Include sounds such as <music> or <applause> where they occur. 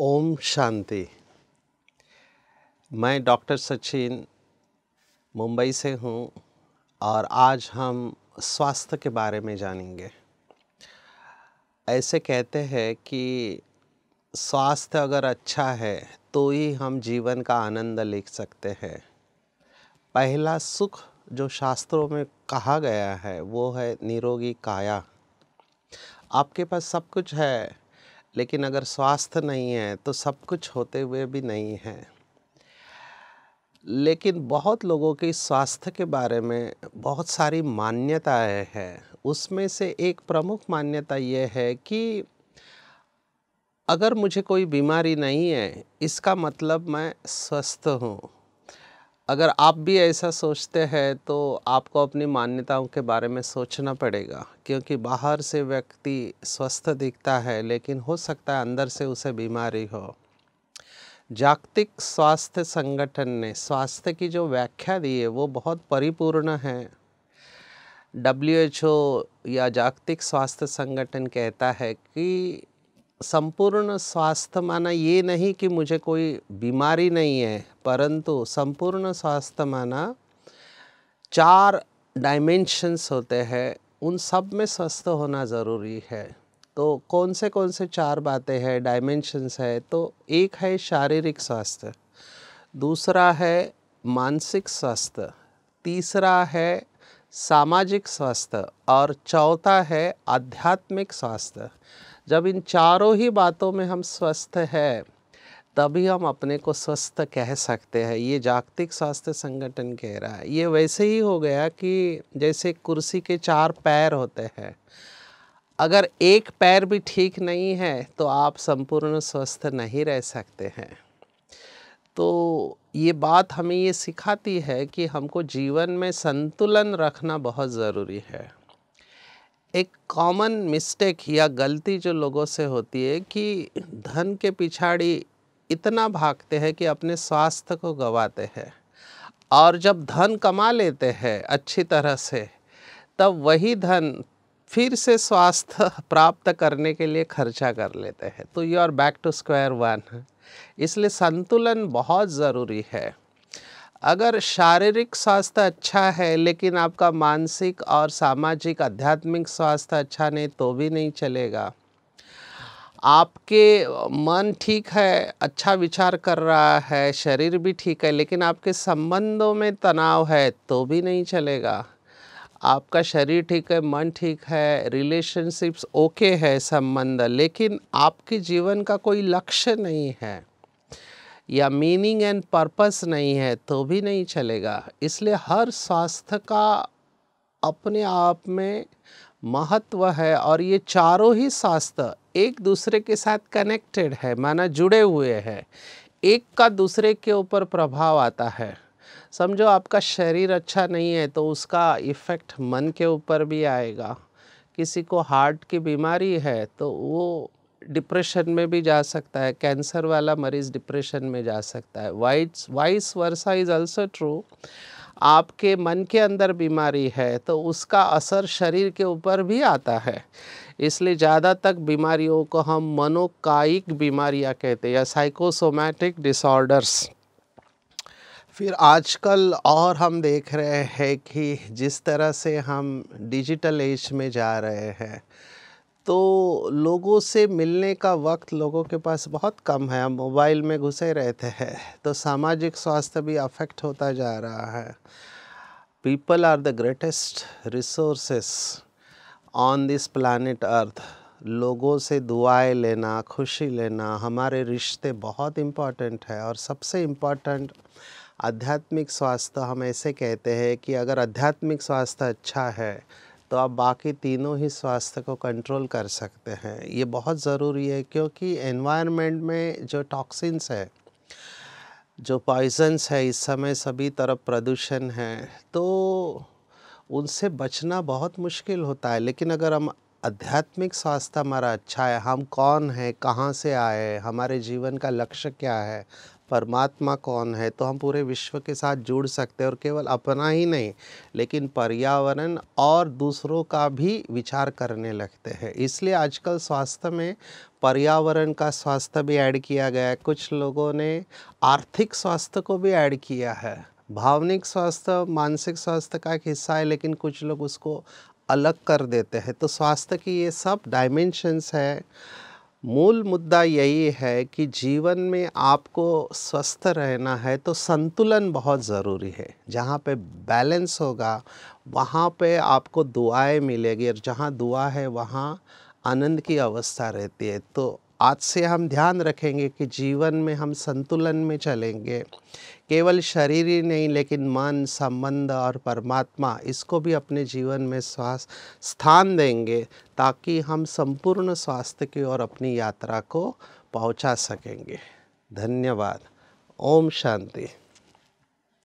ओम शांति मैं डॉक्टर सचिन मुंबई से हूँ और आज हम स्वास्थ्य के बारे में जानेंगे ऐसे कहते हैं कि स्वास्थ्य अगर अच्छा है तो ही हम जीवन का आनंद ले सकते हैं पहला सुख जो शास्त्रों में कहा गया है वो है निरोगी काया आपके पास सब कुछ है लेकिन अगर स्वास्थ्य नहीं है तो सब कुछ होते हुए भी नहीं है लेकिन बहुत लोगों के स्वास्थ्य के बारे में बहुत सारी मान्यताएं हैं उसमें से एक प्रमुख मान्यता ये है कि अगर मुझे कोई बीमारी नहीं है इसका मतलब मैं स्वस्थ हूँ अगर आप भी ऐसा सोचते हैं तो आपको अपनी मान्यताओं के बारे में सोचना पड़ेगा क्योंकि बाहर से व्यक्ति स्वस्थ दिखता है लेकिन हो सकता है अंदर से उसे बीमारी हो जागतिक स्वास्थ्य संगठन ने स्वास्थ्य की जो व्याख्या दी है वो बहुत परिपूर्ण है डब्ल्यू एच ओ या जागतिक स्वास्थ्य संगठन कहता है कि संपूर्ण स्वास्थ्य माना ये नहीं कि मुझे कोई बीमारी नहीं है परंतु संपूर्ण स्वास्थ्य माना चार डायमेंशंस होते हैं उन सब में स्वस्थ होना ज़रूरी है तो कौन से कौन से चार बातें हैं डायमेंशंस है तो एक है शारीरिक स्वास्थ्य दूसरा है मानसिक स्वास्थ्य तीसरा है सामाजिक स्वास्थ्य और चौथा है आध्यात्मिक स्वास्थ्य जब इन चारों ही बातों में हम स्वस्थ हैं तभी हम अपने को स्वस्थ कह सकते हैं ये जागतिक स्वास्थ्य संगठन कह रहा है ये वैसे ही हो गया कि जैसे कुर्सी के चार पैर होते हैं अगर एक पैर भी ठीक नहीं है तो आप संपूर्ण स्वस्थ नहीं रह सकते हैं तो ये बात हमें ये सिखाती है कि हमको जीवन में संतुलन रखना बहुत ज़रूरी है एक कॉमन मिस्टेक या गलती जो लोगों से होती है कि धन के पिछाड़ी इतना भागते हैं कि अपने स्वास्थ्य को गवाते हैं और जब धन कमा लेते हैं अच्छी तरह से तब वही धन फिर से स्वास्थ्य <laughs> प्राप्त करने के लिए खर्चा कर लेते हैं तो you are back to square one इसलिए संतुलन बहुत ज़रूरी है अगर शारीरिक स्वास्थ्य अच्छा है लेकिन आपका मानसिक और सामाजिक आध्यात्मिक स्वास्थ्य अच्छा नहीं तो भी नहीं चलेगा आपके मन ठीक है अच्छा विचार कर रहा है शरीर भी ठीक है लेकिन आपके संबंधों में तनाव है तो भी नहीं चलेगा आपका शरीर ठीक है मन ठीक है रिलेशनशिप्स ओके है संबंध लेकिन आपके जीवन का कोई लक्ष्य नहीं है या मीनिंग एंड पर्पस नहीं है तो भी नहीं चलेगा इसलिए हर स्वास्थ्य का अपने आप में महत्व है और ये चारों ही स्वास्थ्य एक दूसरे के साथ कनेक्टेड है माना जुड़े हुए हैं एक का दूसरे के ऊपर प्रभाव आता है समझो आपका शरीर अच्छा नहीं है तो उसका इफ़ेक्ट मन के ऊपर भी आएगा किसी को हार्ट की बीमारी है तो वो डिप्रेशन में भी जा सकता है कैंसर वाला मरीज डिप्रेशन में जा सकता है वाइट्स vice versa is also true आपके मन के अंदर बीमारी है तो उसका असर शरीर के ऊपर भी आता है इसलिए ज़्यादा तक बीमारियों को हम मनोकायिक बीमारियां कहते हैं या साइकोसोमैटिक डिसऑर्डर्स फिर आजकल और हम देख रहे हैं कि जिस तरह से हम डिजिटल एज में जा रहे हैं तो लोगों से मिलने का वक्त लोगों के पास बहुत कम है मोबाइल में घुसे रहते हैं तो सामाजिक स्वास्थ्य भी अफेक्ट होता जा रहा है people are the greatest resources on this planet earth लोगों से दुआएं लेना खुशी लेना हमारे रिश्ते बहुत इम्पॉर्टेंट है और सबसे इम्पॉर्टेंट आध्यात्मिक स्वास्थ्य हम ऐसे कहते हैं कि अगर आध्यात्मिक स्वास्थ्य अच्छा है तो आप बाकी तीनों ही स्वास्थ्य को कंट्रोल कर सकते हैं ये बहुत ज़रूरी है क्योंकि एनवायरनमेंट में जो टॉक्सिन्स है जो पॉइजन्स है इस समय सभी तरफ प्रदूषण है तो उनसे बचना बहुत मुश्किल होता है लेकिन अगर हम आध्यात्मिक स्वास्थ्य हमारा अच्छा है हम कौन हैं कहाँ से आए हमारे जीवन का लक्ष्य क्या है परमात्मा कौन है तो हम पूरे विश्व के साथ जुड़ सकते हैं और केवल अपना ही नहीं लेकिन पर्यावरण और दूसरों का भी विचार करने लगते हैं इसलिए आजकल स्वास्थ्य में पर्यावरण का स्वास्थ्य भी ऐड किया गया है कुछ लोगों ने आर्थिक स्वास्थ्य को भी ऐड किया है भावनिक स्वास्थ्य मानसिक स्वास्थ्य का एक हिस्सा है लेकिन कुछ लोग उसको अलग कर देते हैं तो स्वास्थ्य की ये सब डायमेंशंस है मूल मुद्दा यही है कि जीवन में आपको स्वस्थ रहना है तो संतुलन बहुत ज़रूरी है जहाँ पे बैलेंस होगा वहाँ पे आपको दुआएं मिलेगी और जहाँ दुआ है वहाँ आनंद की अवस्था रहती है तो आज से हम ध्यान रखेंगे कि जीवन में हम संतुलन में चलेंगे केवल शरीर ही नहीं लेकिन मन संबंध और परमात्मा इसको भी अपने जीवन में स्वास्थ्य स्थान देंगे ताकि हम संपूर्ण स्वास्थ्य की ओर अपनी यात्रा को पहुंचा सकेंगे धन्यवाद ओम शांति